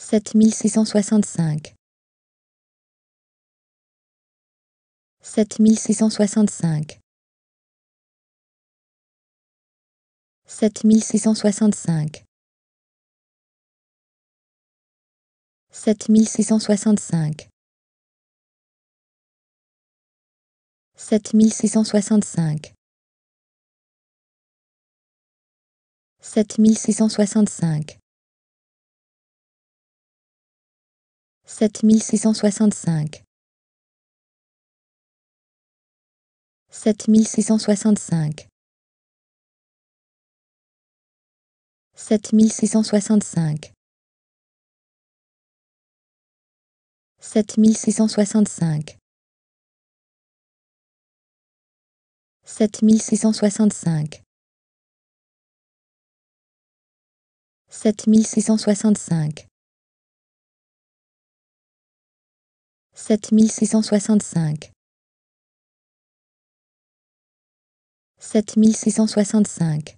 sept mille six cent soixante-cinq sept mille six cent soixante-cinq sept mille six cent soixante-cinq sept mille six cent soixante-cinq sept mille six cent soixante-cinq sept mille six cent soixante-cinq 7665 7665 7665 7665 7665 7665 Sept mille six cent soixante-cinq. Sept mille six cent soixante-cinq.